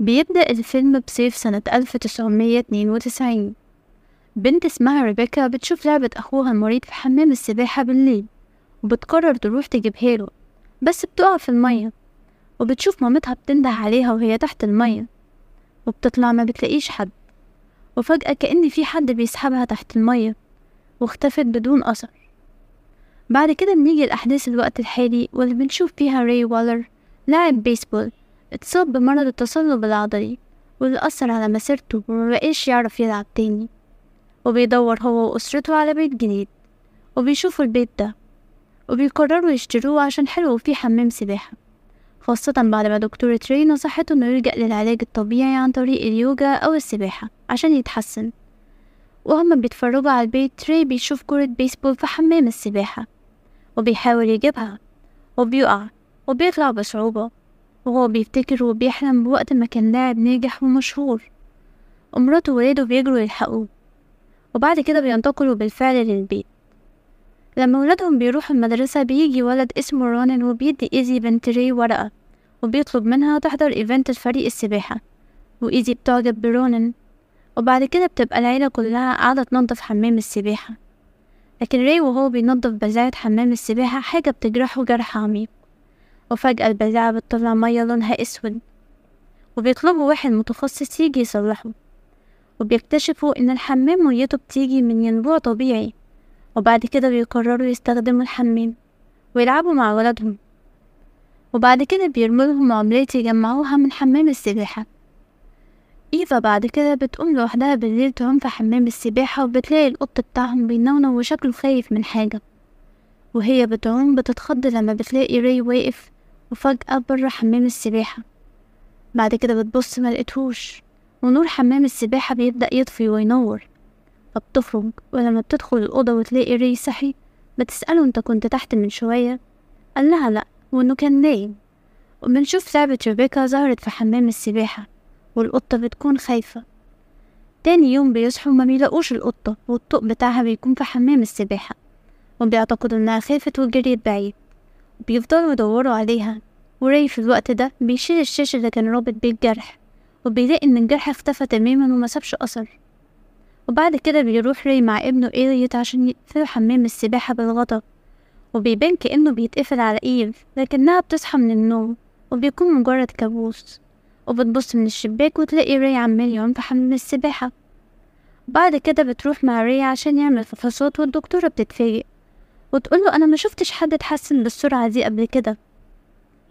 بيبدأ الفيلم بصيف سنة 1992 بنت اسمها ريبيكا بتشوف لعبة أخوها المريض في حمام السباحة بالليل وبتقرر تروح تجيبها له بس بتقع في المية وبتشوف مامتها بتنده عليها وهي تحت المية وبتطلع ما بتلاقيش حد وفجأة كأن في حد بيسحبها تحت المية واختفت بدون أثر بعد كده بنيجي الأحداث الوقت الحالي واللي بنشوف فيها ري والر لاعب بيسبول اتصاب بمرض التصلب العضلي واللي أثر على مسيرته ومبقاش يعرف يلعب تاني وبيدور هو وأسرته على بيت جديد وبيشوفوا البيت ده وبيقرروا يشتروه عشان حلو وفيه حمام سباحة خاصة بعد ما دكتورة ري نصحته إنه يلجأ للعلاج الطبيعي عن طريق اليوجا أو السباحة عشان يتحسن وهما بيتفرجوا على البيت ري بيشوف كرة بيسبول في حمام السباحة وبيحاول يجيبها وبيقع وبيطلع بصعوبة وهو بيفتكر وبيحلم بوقت ما كان لاعب ناجح ومشهور ومراته وولاده بيجروا يلحقوه وبعد كده بينتقلوا بالفعل للبيت لما ولادهم بيروحوا المدرسة بيجي ولد اسمه رونن وبيدي إيزي بنت ري ورقة وبيطلب منها تحضر إيفنت الفريق السباحة وإيزي بتعجب برونن وبعد كده بتبقى العيلة كلها قاعدة تنظف حمام السباحة لكن ري وهو بينظف بزاعة حمام السباحة حاجة بتجرحه جرح عميق وفجأة البلاعة بتطلع مية لونها أسود وبيطلبوا واحد متخصص يجي يصلحه وبيكتشفوا إن الحمام ميته بتيجي من ينبوع طبيعي وبعد كده بيقرروا يستخدموا الحمام ويلعبوا مع ولدهم وبعد كده بيرموا لهم عملات يجمعوها من حمام السباحة إيفا بعد كده بتقوم لوحدها بالليل تعوم في حمام السباحة وبتلاقي القط بتاعهم بينونو وشكله خايف من حاجة وهي بتعوم بتتخض لما بتلاقي ري واقف وفجأة بره حمام السباحة بعد كده بتبص ملقتهوش ونور حمام السباحة بيبدأ يطفي وينور فبتخرج ولما بتدخل الأوضة وتلاقي ري صحي بتسأله انت كنت تحت من شوية قالها لأ وانه كان نايم وبنشوف لعبة ريبيكا ظهرت في حمام السباحة والقطة بتكون خايفة تاني يوم بيصحوا ما بيلاقوش القطة والطوق بتاعها بيكون في حمام السباحة وبيعتقدوا إنها خافت وجريت بعيد بيفضلوا يدوروا عليها وراي في الوقت ده بيشيل الشاشة اللي كان رابط بيه الجرح وبيلاقي إن الجرح اختفى تماما سابش أثر وبعد كده بيروح راي مع ابنه إيريت عشان يقفلوا حمام السباحة بالغضب وبيبان كأنه بيتقفل على إيف لكنها بتصحى من النوم وبيكون مجرد كابوس وبتبص من الشباك وتلاقي راي عمال يعوم في حمام السباحة بعد كده بتروح مع راي عشان يعمل فحوصات والدكتورة بتتفاجئ وتقول له أنا ما شفتش حد اتحسن بالسرعة دي قبل كده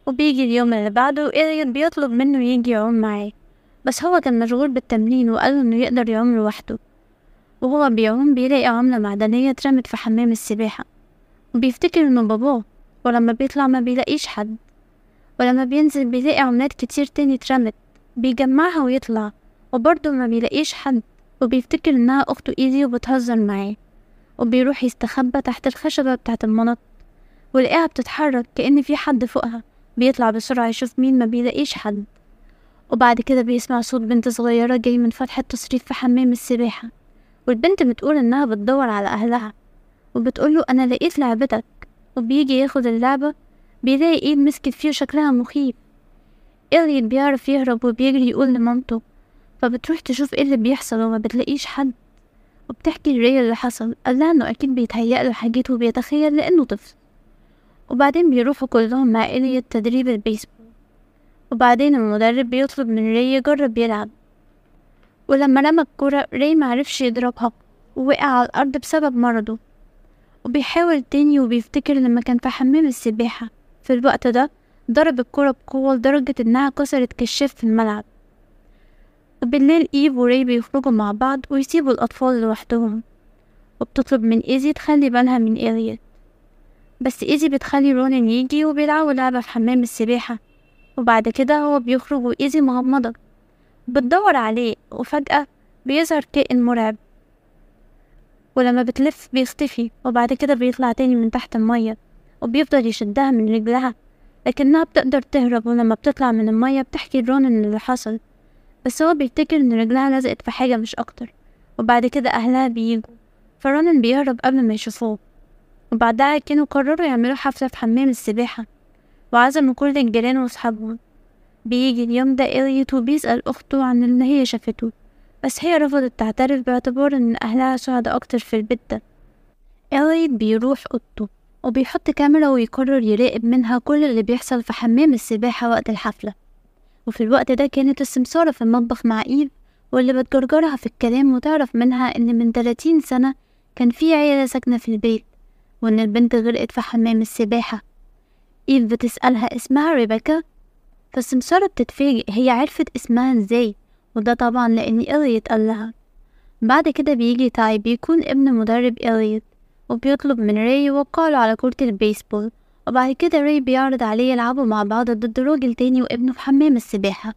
وبيجي اليوم اللي بعده إيريان بيطلب منه يجي يعوم معاه بس هو كان مشغول بالتمرين وقاله إنه يقدر يعوم لوحده وهو بيعوم بيلاقي عملة معدنية اترمت في حمام السباحة وبيفتكر إنه باباه ولما بيطلع ما بيلاقيش حد ولما بينزل بيلاقي عملات كتير تاني اترمت بيجمعها ويطلع وبرضه ما بيلاقيش حد وبيفتكر إنها أخته إيدي وبتهزر معاه وبيروح يستخبى تحت الخشبة بتاعت المنط ولقاها بتتحرك كأن في حد فوقها بيطلع بسرعة يشوف مين ما بيلاقيش حد وبعد كده بيسمع صوت بنت صغيرة جاي من فتحة تصريف في حمام السباحة والبنت بتقول إنها بتدور على أهلها وبتقوله أنا لقيت لعبتك وبيجي ياخد اللعبة بيلاقي إيد مسكت فيه شكلها مخيف إليت بيعرف يهرب وبيجري يقول لمامته فبتروح تشوف ايه اللي بيحصل وما بتلاقيش حد وبتحكي لري اللي حصل قالها انه اكيد بيتهيأ له حاجات وبيتخيل لانه طفل وبعدين بيروحوا كلهم مع إلي تدريب البيسبول وبعدين المدرب بيطلب من ري يجرب يلعب ولما رمى الكرة ري معرفش يضربها ووقع على الأرض بسبب مرضه وبيحاول تاني وبيفتكر لما كان في حمام السباحة في الوقت ده ضرب الكرة بقوة لدرجة إنها كسرت كشاف في الملعب بالليل إيف وري بيخرجوا مع بعض ويسيبوا الأطفال لوحدهم وبتطلب من إيزي تخلي بالها من إيريت بس إيزي بتخلي رونين يجي وبيلعبوا لعبة في حمام السباحة وبعد كده هو بيخرج وإيزي مغمضة بتدور عليه وفجأة بيظهر كائن مرعب ولما بتلف بيختفي وبعد كده بيطلع تاني من تحت المية وبيفضل يشدها من رجلها لكنها بتقدر تهرب ولما بتطلع من المية بتحكي لرون اللي حصل بس هو بيفتكر إن رجلها لزقت في حاجة مش أكتر وبعد كده أهلها بيجوا فرونن بيهرب قبل ما يشوفوه وبعدها كانوا قرروا يعملوا حفلة في حمام السباحة وعزموا كل الجيران وأصحابهم بيجي اليوم ده إليوت وبيسأل أخته عن اللي هي شافته بس هي رفضت تعترف باعتبار إن أهلها سعداء أكتر في البيت ده إليوت بيروح أوضته وبيحط كاميرا ويقرر يراقب منها كل اللي بيحصل في حمام السباحة وقت الحفلة وفي الوقت ده كانت السمسارة في المطبخ مع إيف واللي بتجرجرها في الكلام وتعرف منها إن من تلاتين سنة كان في عيلة ساكنة في البيت وإن البنت غرقت في حمام السباحة إيف بتسألها اسمها ريبيكا فالسمسارة بتتفاجئ هي عرفت اسمها إزاي وده طبعا لأن إليت قالها بعد كده بيجي تاي طيب، بيكون ابن مدرب إليت وبيطلب من راي يوقعله على كرة البيسبول وبعد كده ري بيعرض عليه يلعبوا مع بعض ضد راجل تاني وابنه في حمام السباحة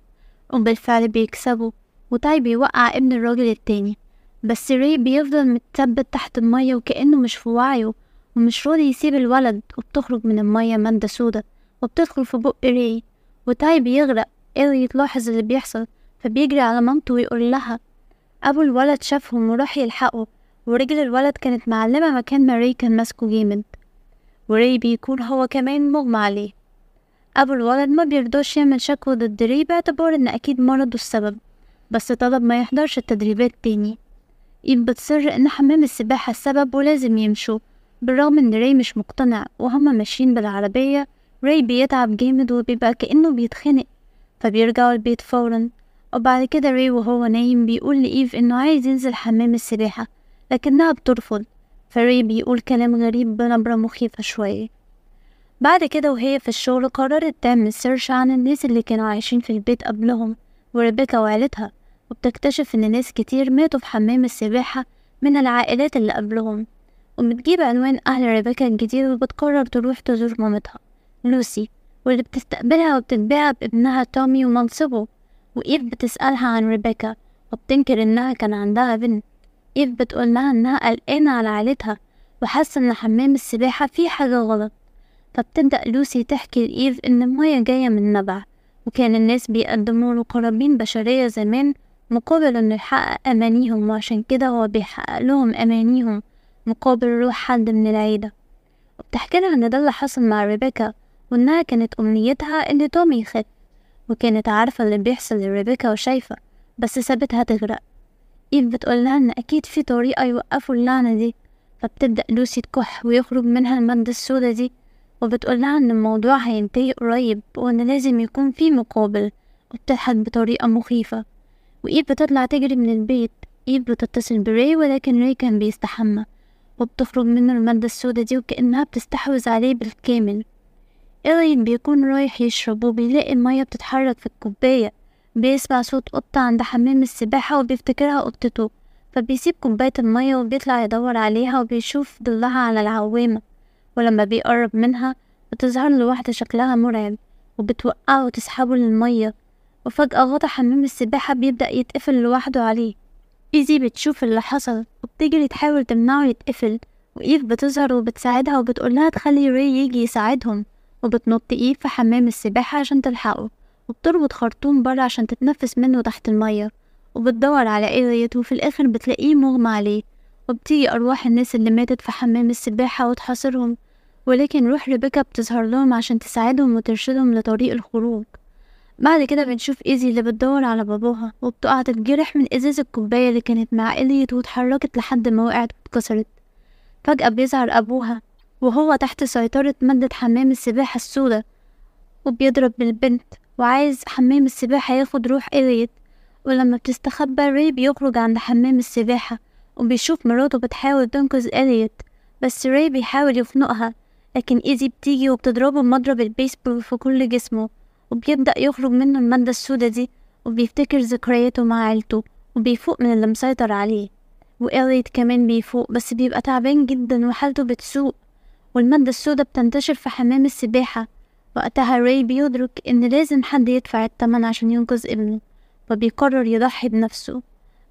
وبالفعل بيكسبوا وتاي بيوقع ابن الراجل التاني بس ري بيفضل متثبت تحت المية وكأنه مش في وعيه ومش راضي يسيب الولد وبتخرج من المية مادة سودا وبتدخل في بق ري وتاي بيغرق إيري يتلاحظ اللي بيحصل فبيجري على مامته ويقول لها أبو الولد شافهم وراح يلحقه ورجل الولد كانت معلمة مكان ما ري كان ماسكه جامد وري بيكون هو كمان مغمى عليه أبو الولد ما بيرضوش يعمل شكوى ضد ري باعتبار إن أكيد مرضه السبب بس طلب ما يحضرش التدريبات تاني إيف بتصر إن حمام السباحة السبب ولازم يمشوا بالرغم إن ري مش مقتنع وهما ماشيين بالعربية ري بيتعب جامد وبيبقى كأنه بيتخنق فبيرجعوا البيت فورا وبعد كده ري وهو نايم بيقول لإيف إنه عايز ينزل حمام السباحة لكنها بترفض فري بيقول كلام غريب بنبرة مخيفة شوية بعد كده وهي في الشغل قررت تعمل سيرش عن الناس اللي كانوا عايشين في البيت قبلهم وريبيكا وعيلتها وبتكتشف إن ناس كتير ماتوا في حمام السباحة من العائلات اللي قبلهم وبتجيب عنوان أهل ربيكا الجديد وبتقرر تروح تزور مامتها لوسي واللي بتستقبلها وبتتباهى بابنها تومي ومنصبه وإيف بتسألها عن ريبيكا وبتنكر إنها كان عندها بنت إيف بتقول لها إنها قلقانة على عيلتها وحاسة إن حمام السباحة فيه حاجة غلط فبتبدأ لوسي تحكي لإيف إن المية جاية من نبع وكان الناس بيقدموا له قرابين بشرية زمان مقابل إنه يحقق أمانيهم وعشان كده هو بيحقق لهم أمانيهم مقابل روح حد من العيلة وبتحكي لها إن ده اللي حصل مع ريبيكا وإنها كانت أمنيتها إن تومي يخف وكانت عارفة اللي بيحصل لريبيكا وشايفة بس سابتها تغرق إيف بتقولها إن أكيد في طريقة يوقفوا اللعنة دي فبتبدأ لوسي تكح ويخرج منها المادة السودة دي وبتقولها إن الموضوع هينتهي قريب وإن لازم يكون في مقابل وبتضحك بطريقة مخيفة وإيف بتطلع تجري من البيت إيف بتتصل بري ولكن ري كان بيستحمى وبتخرج منه المادة السودة دي وكأنها بتستحوذ عليه بالكامل إيرين بيكون رايح يشرب وبيلاقي المية بتتحرك في الكوباية بيسمع صوت قطة عند حمام السباحة وبيفتكرها قطته فبيسيب كوباية المية وبيطلع يدور عليها وبيشوف ظلها على العوامة ولما بيقرب منها بتظهر له واحدة شكلها مرعب وبتوقعه وتسحبه للمية وفجأة غطا حمام السباحة بيبدأ يتقفل لوحده عليه إيزي بتشوف اللي حصل وبتجري تحاول تمنعه يتقفل وإيف بتظهر وبتساعدها وبتقولها تخلي ري يجي يساعدهم وبتنط إيف في حمام السباحة عشان تلحقه وبتربط خرطوم برا عشان تتنفس منه تحت المية وبتدور على قرية وفي الآخر بتلاقيه مغمى عليه وبتيجي أرواح الناس اللي ماتت في حمام السباحة وتحاصرهم ولكن روح ريبيكا بتظهر لهم عشان تساعدهم وترشدهم لطريق الخروج بعد كده بنشوف إيزي اللي بتدور على باباها وبتقع تتجرح من إزاز الكوباية اللي كانت مع إليت واتحركت لحد ما وقعت واتكسرت فجأة بيظهر أبوها وهو تحت سيطرة مادة حمام السباحة السوداء وبيضرب بالبنت وعايز حمام السباحة ياخد روح إليت ولما بتستخبى ري بيخرج عند حمام السباحة وبيشوف مراته بتحاول تنقذ إليت بس ري بيحاول يخنقها لكن إيزي بتيجي وبتضربه بمضرب البيسبول في كل جسمه وبيبدأ يخرج منه المادة السودة دي وبيفتكر ذكرياته مع عيلته وبيفوق من اللي مسيطر عليه وإليت كمان بيفوق بس بيبقى تعبان جدا وحالته بتسوء والمادة السودة بتنتشر في حمام السباحة وقتها راي بيدرك إن لازم حد يدفع التمن عشان ينقذ ابنه فبيقرر يضحي بنفسه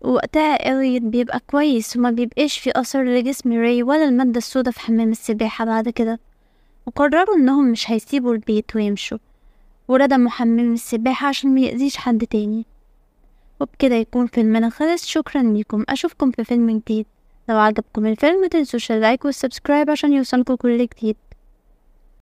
ووقتها إليوت بيبقى كويس وما بيبقاش في أثر لجسم راي ولا المادة السوداء في حمام السباحة بعد كده وقرروا إنهم مش هيسيبوا البيت ويمشوا وردموا حمام السباحة عشان ميأذيش حد تاني وبكده يكون فيلمنا خلص شكرا ليكم أشوفكم في فيلم جديد لو عجبكم الفيلم متنسوش اللايك والسبسكرايب عشان يوصلكم كل جديد